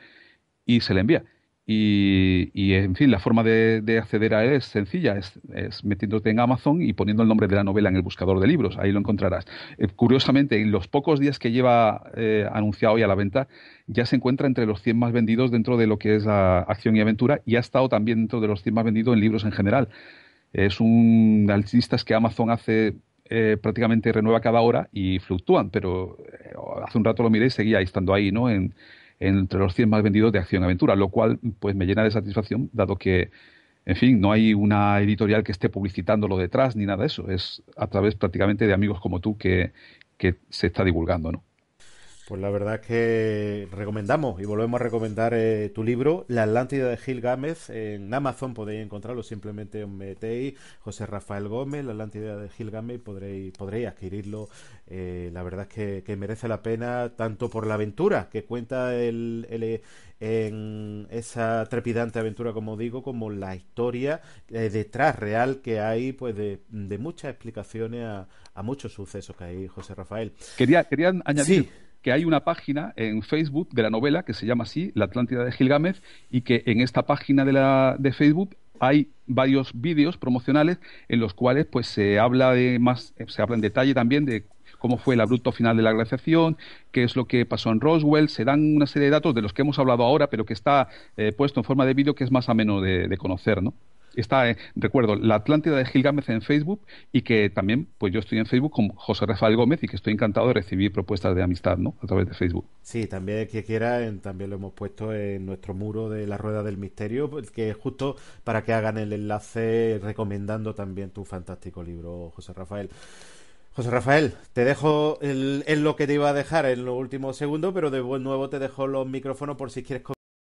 Speaker 1: y se le envía. Y, en fin, la forma de, acceder a él es sencilla, es, metiéndote en Amazon y poniendo el nombre de la novela en el buscador de libros, ahí lo encontrarás. Eh, curiosamente, en los pocos días que lleva eh, anunciado hoy a la venta, ya se encuentra entre los 100 más vendidos dentro de lo que es la acción y aventura y ha estado también dentro de los 100 más vendidos en libros en general. Es un listas que Amazon hace eh, prácticamente renueva cada hora y fluctúan, pero hace un rato lo miré y seguía estando ahí, ¿no? En, entre los 100 más vendidos de acción aventura, lo cual pues me llena de satisfacción dado que en fin, no hay una editorial que esté publicitando lo detrás ni nada de eso, es a través prácticamente de amigos como tú que, que se está divulgando, ¿no?
Speaker 2: Pues la verdad es que recomendamos y volvemos a recomendar eh, tu libro, La Atlántida de Gil Gámez. En Amazon podéis encontrarlo, simplemente os metéis José Rafael Gómez, La Atlántida de Gil Gámez, podréis, podréis adquirirlo. Eh, la verdad es que, merece la pena, tanto por la aventura que cuenta el, en esa trepidante aventura, como digo, como la historia eh, detrás real que hay pues de, de muchas explicaciones a, muchos sucesos que hay, José Rafael.
Speaker 1: Quería, quería añadir que hay una página en Facebook de la novela que se llama así, La Atlántida de Gilgamesh, y que en esta página de, la, de Facebook hay varios vídeos promocionales en los cuales pues se habla de más, se habla en detalle también de cómo fue el abrupto final de la glaciación, qué es lo que pasó en Roswell, se dan una serie de datos de los que hemos hablado ahora, pero que está eh, puesto en forma de vídeo que es más ameno de, de conocer, ¿no? Está, eh, recuerdo, La Atlántida de Gil Gámez en Facebook y que también, pues yo estoy en Facebook con José Rafael Gómez y que estoy encantado de recibir propuestas de amistad, ¿no? A través de Facebook.
Speaker 2: Sí, también que quiera, también lo hemos puesto en nuestro muro de la Rueda del Misterio, pues, que es justo para que hagan el enlace recomendando también tu fantástico libro, José Rafael. José Rafael, te dejo en lo que te iba a dejar en los últimos segundos, pero de nuevo te dejo los micrófonos por si quieres